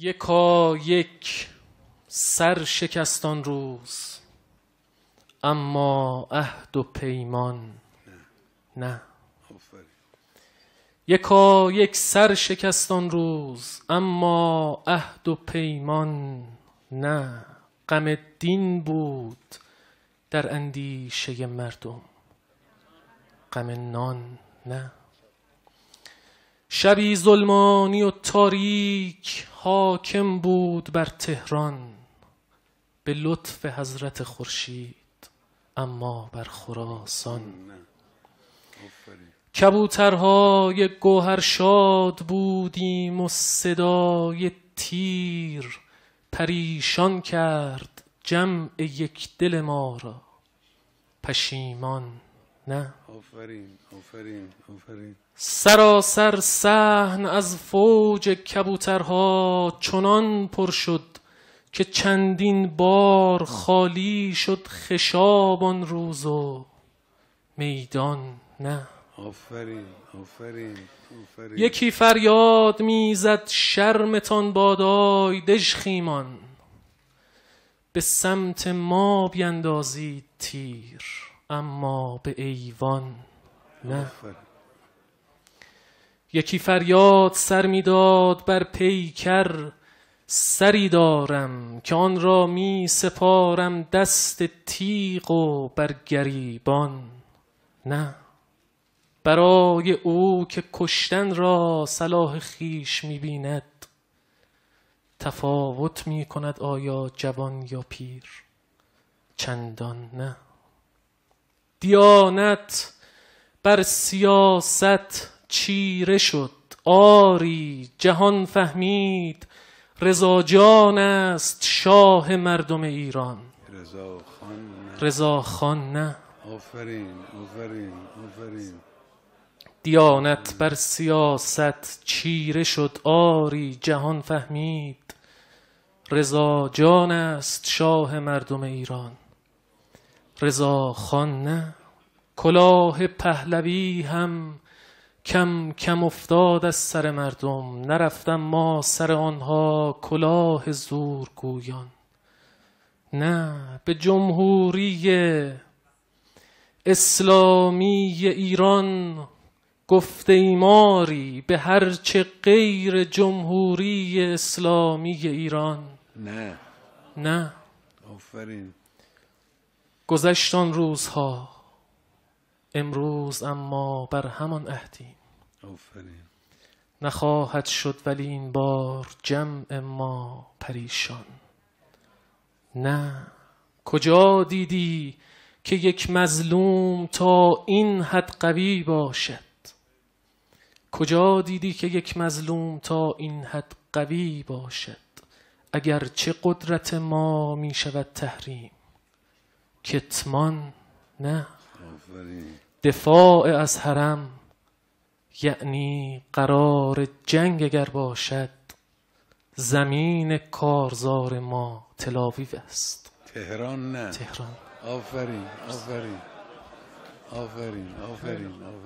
یکا یک سر شکستان روز اما عهد و پیمان نه خب، یکا یک سر شکستان روز اما عهد و پیمان نه غم دین بود در اندیشه مردم غم نان نه شبی ظلمانی و تاریک حاکم بود بر تهران به لطف حضرت خورشید اما بر خراسان کبوترهای گوهرشاد بودیم و صدای تیر پریشان کرد جمع یک دل ما را پشیمان نه آفرین آفرین آفرین سراسر صحن از فوج کبوترها چنان پر شد که چندین بار خالی شد خشاب روز و میدان نه آفرین آفرین آفرین یکی فریاد میزد شرمتان بادای دشخیمان به سمت ما بیندازید تیر اما به ایوان نه یکی فریاد سر میداد بر پیکر سری دارم که آن را می سپارم دست تیغ و بر گریبان نه برای او که کشتن را صلاح خیش می بیند تفاوت می کند آیا جوان یا پیر چندان نه دیانت بر سیاست چیره شد آری جهان فهمید جان است شاه مردم ایران رضا خان نه, رضا خان آفرین آفرین آفرین دیانت بر سیاست چیره شد آری جهان فهمید رضا جان است شاه مردم ایران رضا خان نه کلاه پهلوی هم کم کم افتاد از سر مردم نرفتم ما سر آنها کلاه زور گویان نه به جمهوری اسلامی ایران گفته ایماری به هرچه غیر جمهوری اسلامی ایران نه نه آفرین گذشتان روزها امروز اما بر همان اهدیم نخواهد شد ولی این بار جمع ما پریشان نه کجا دیدی که یک مظلوم تا این حد قوی باشد کجا دیدی که یک مظلوم تا این حد قوی باشد اگر چه قدرت ما می شود تحریم کتمان نه دفاع از حرم یعنی قرار جنگ اگر باشد زمین کارزار ما تلاویو است تهران نه تهران آفرین آفرین آفرین آفرین آفرین